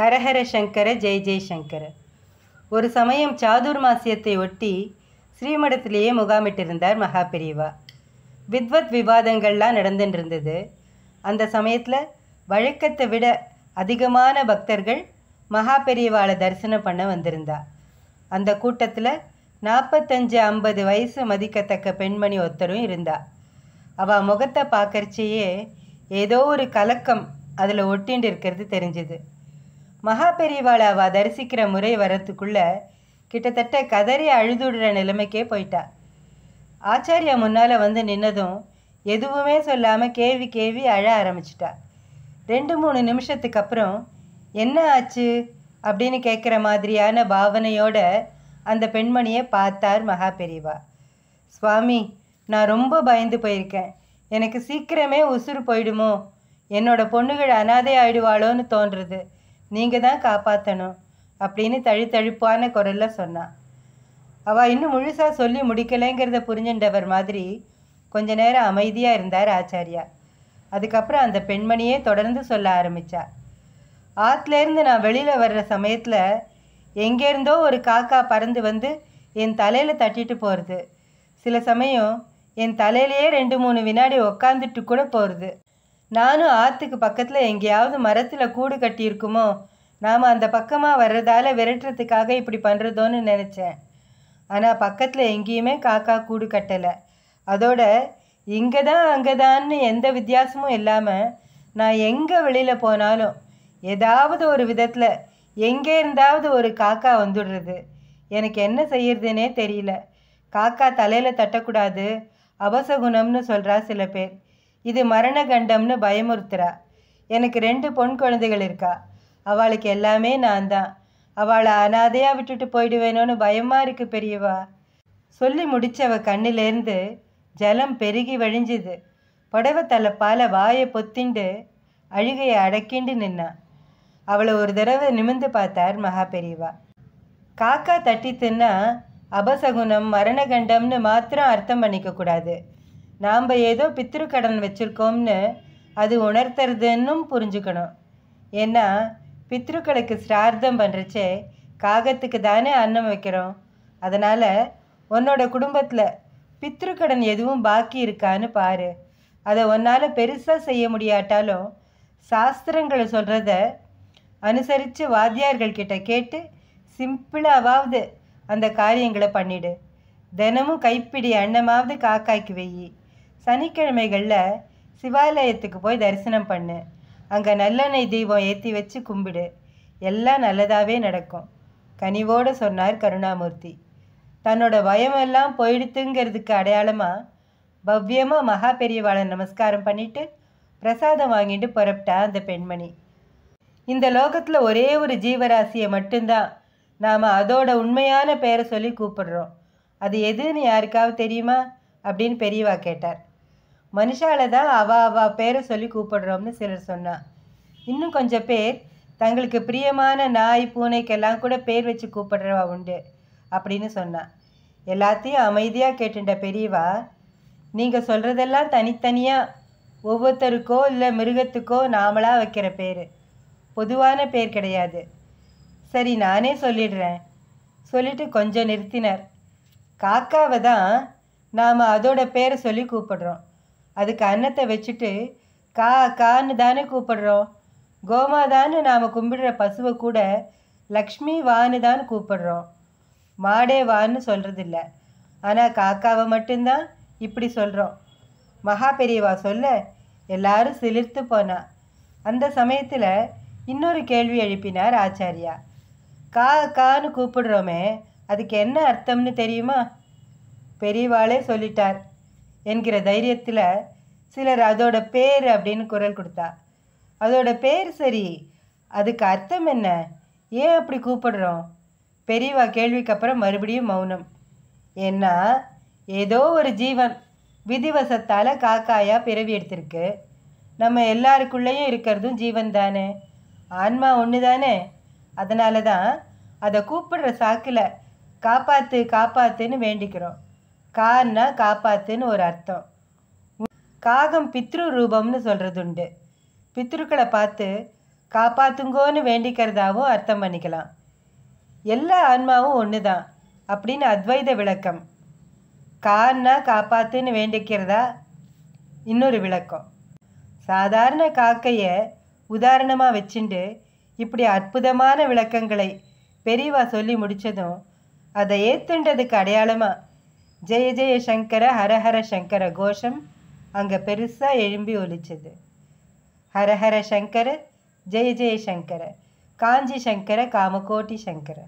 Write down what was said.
ஹரஹர சங்கர ஜெய் ஜெய் ஒரு சமயம் சாதுர் மாசியத்தை ஒட்டி ஸ்ரீமடத்திலேயே முகாமிட்டிருந்தார் மகா பெரியவா வித்வத் விவாதங்கள்லாம் நடந்துட்டு இருந்தது அந்த சமயத்தில் வழக்கத்தை விட அதிகமான பக்தர்கள் மகா பெரியவாளை தரிசனம் பண்ண வந்திருந்தா அந்த கூட்டத்தில் நாற்பத்தஞ்சு ஐம்பது வயசு மதிக்கத்தக்க பெண்மணி ஒருத்தரும் இருந்தா அவள் முகத்தை பார்க்கறச்சியே ஏதோ ஒரு கலக்கம் அதில் ஒட்டின்னு இருக்கிறது தெரிஞ்சுது மகா பெரியவாளை அவள் தரிசிக்கிற முறை வரத்துக்குள்ளே கிட்டத்தட்ட கதறி அழுதுடுற நிலைமைக்கே போயிட்டா ஆச்சாரியா முன்னால் வந்து நின்னதும் எதுவுமே சொல்லாமல் கேவி கேவி அழ ஆரம்பிச்சிட்டா ரெண்டு மூணு நிமிஷத்துக்கு அப்புறம் என்ன ஆச்சு அப்படின்னு கேட்குற மாதிரியான பாவனையோட அந்த பெண்மணியை பார்த்தார் மகா பெரியவா சுவாமி நான் ரொம்ப பயந்து போயிருக்கேன் எனக்கு சீக்கிரமே உசுறு போயிடுமோ என்னோட பொண்ணுகள் அனாதை ஆயிடுவாளோன்னு தோன்றுறது நீங்கள் தான் காப்பாற்றணும் அப்படின்னு தழுத்தழுப்பான குரலில் சொன்னான் அவள் இன்னும் முழுசாக சொல்லி முடிக்கலைங்கிறத புரிஞ்சின்றவர் மாதிரி கொஞ்ச நேரம் அமைதியாக இருந்தார் ஆச்சாரியா அதுக்கப்புறம் அந்த பெண்மணியே தொடர்ந்து சொல்ல ஆரம்பித்தா ஆற்றுலேருந்து நான் வெளியில் வர்ற சமயத்தில் எங்கேருந்தோ ஒரு காக்கா பறந்து வந்து என் தலையில் தட்டிட்டு போகிறது சில சமயம் என் தலையிலேயே ரெண்டு மூணு வினாடி உக்காந்துட்டு கூட போகிறது நானும் ஆற்றுக்கு பக்கத்தில் எங்கேயாவது மரத்தில் கூடு கட்டியிருக்குமோ நாம் அந்த பக்கமாக வர்றதால விரட்டுறதுக்காக இப்படி பண்ணுறதோன்னு நினச்சேன் ஆனால் பக்கத்தில் எங்கேயுமே காக்கா கூடு கட்டலை அதோட இங்கே தான் அங்கே தான்னு எந்த வித்தியாசமும் இல்லாமல் நான் எங்கே வெளியில் போனாலும் ஏதாவது ஒரு விதத்தில் எங்கே இருந்தாவது ஒரு காக்கா வந்துடுறது எனக்கு என்ன செய்யறதுனே தெரியல காக்கா தலையில் தட்டக்கூடாது அவசகுணம்னு சொல்கிறா சில பேர் இது மரண கண்டம்னு பயமுறுத்துறா எனக்கு ரெண்டு பொன் குழந்தைகள் இருக்கா அவளுக்கு எல்லாமே நான் தான் அவளை அனாதையாக விட்டுட்டு போயிடுவேணும்னு பயமாக இருக்கு பெரியவா சொல்லி முடிச்சவ கண்ணிலேருந்து ஜலம் பெருகி வழிஞ்சுது புடவை தலைப்பால் வாயை பொத்திண்டு அழுகையை அடக்கிண்டு நின்னான் அவளை ஒரு தடவை நிமிந்து பார்த்தார் மகா பெரியவா காக்கா தட்டி தின்னா அபசகுனம் மரணகண்டம்னு மாத்திரம் அர்த்தம் பண்ணிக்கக்கூடாது நாம் ஏதோ பித்திருக்கடன் வச்சுருக்கோம்னு அது உணர்த்துறதுன்னும் புரிஞ்சுக்கணும் ஏன்னா பித்ருக்களுக்கு சிரார்த்தம் பண்ணுறச்சே காகத்துக்கு தானே அன்னம் வைக்கிறோம் அதனால் உன்னோட குடும்பத்தில் பித்ருக்கடன் எதுவும் பாக்கி இருக்கான்னு பாரு அதை உன்னால் பெருசாக செய்ய முடியாட்டாலும் சாஸ்திரங்களை சொல்கிறத அனுசரித்து வாத்தியார்கள்கிட்ட கேட்டு சிம்பிளாவாவது அந்த காரியங்களை பண்ணிடு தினமும் கைப்பிடி அன்னமாவது காக்காய்க்கு வெயி சனிக்கிழமைகளில் சிவாலயத்துக்கு போய் தரிசனம் பண்ணு அங்கே நல்லெண்ணெய் தீபம் ஏற்றி வச்சு கும்பிடு எல்லாம் நல்லதாகவே நடக்கும் கனிவோடு சொன்னார் கருணாமூர்த்தி தன்னோட பயமெல்லாம் போயிடுத்துங்கிறதுக்கு அடையாளமாக பவ்யமாக மகா பெரியவாளர் நமஸ்காரம் பண்ணிவிட்டு பிரசாதம் வாங்கிட்டு புறப்பட்டா அந்த பெண்மணி இந்த லோகத்தில் ஒரே ஒரு ஜீவராசியை மட்டும்தான் நாம் அதோட உண்மையான பெயரை சொல்லி கூப்பிடுறோம் அது எதுன்னு யாருக்காவது தெரியுமா அப்படின்னு பெரியவா கேட்டார் மனுஷால தான் அவா அவா பேரை சொல்லி கூப்பிடுறோம்னு சிலர் சொன்னான் இன்னும் கொஞ்சம் பேர் தங்களுக்கு பிரியமான நாய் பூனைக்கெல்லாம் கூட பேர் வச்சு கூப்பிடுறவா உண்டு அப்படின்னு சொன்னான் எல்லாத்தையும் அமைதியாக கேட்டுட்ட பெரியவா நீங்கள் சொல்கிறதெல்லாம் தனித்தனியாக ஒவ்வொருத்தருக்கோ இல்லை மிருகத்துக்கோ நாமளாக வைக்கிற பேர் பொதுவான பேர் கிடையாது சரி நானே சொல்லிடுறேன் சொல்லிட்டு கொஞ்சம் நிறுத்தினார் காக்காவை தான் நாம் அதோட பேரை சொல்லி கூப்பிடுறோம் அதுக்கு அன்னத்தை வச்சுட்டு கா கான்னு தானே கூப்பிடுறோம் கோமாதான்னு நாம் கும்பிடுற பசுவை கூட லக்ஷ்மி வான்னு தான் கூப்பிடுறோம் மாடே வான்னு சொல்கிறதில்ல ஆனால் காக்காவை மட்டும்தான் இப்படி சொல்கிறோம் மகா பெரியவா சொல்ல எல்லாரும் சிலிர்த்து போனா அந்த சமயத்தில் இன்னொரு கேள்வி எழுப்பினார் ஆச்சாரியா கா கான்னு கூப்பிடுறோமே அதுக்கு என்ன அர்த்தம்னு தெரியுமா பெரியவாளே சொல்லிட்டார் என்கிற தைரியத்தில் சிலர் அதோட பேர் அப்படின்னு குரல் கொடுத்தா அதோட பேர் சரி அதுக்கு அர்த்தம் என்ன ஏன் அப்படி கூப்பிடுறோம் பெரியவா கேள்விக்கு அப்புறம் மறுபடியும் மௌனம் ஏன்னா ஏதோ ஒரு ஜீவன் விதிவசத்தால் காக்காயாக பிறவி எடுத்திருக்கு நம்ம எல்லாருக்குள்ளேயும் இருக்கிறதும் ஜீவன் தானே ஆன்மா ஒன்று தானே அதனால தான் அதை கூப்பிடுற சாக்கில் காப்பாற்று காப்பாற்றுன்னு வேண்டிக்கிறோம் கார்னா காப்பாத்துன்னு ஒரு அர்த்தம் காகம் பித்ரு ரூபம்னு சொல்கிறதுண்டு பித்ருக்களை பார்த்து காப்பாத்துங்கோன்னு வேண்டிக்கிறதாவும் அர்த்தம் பண்ணிக்கலாம் எல்லா ஆன்மாவும் ஒன்று தான் அப்படின்னு அத்வைத விளக்கம் கார்னா காப்பாத்துன்னு வேண்டிக்கிறதா இன்னொரு விளக்கம் சாதாரண காக்கையை உதாரணமாக வச்சுண்டு இப்படி அற்புதமான விளக்கங்களை பெரியவா சொல்லி முடித்ததும் அதை ஏத்துண்டதுக்கு அடையாளமாக ஜெய ஜெய சங்கர ஹரஹர சங்கர கோஷம் அங்கே பெருசாக எழும்பி ஒலிச்சது ஹரஹர சங்கர ஜெய ஜெய சங்கர காஞ்சி சங்கர காமகோட்டி சங்கர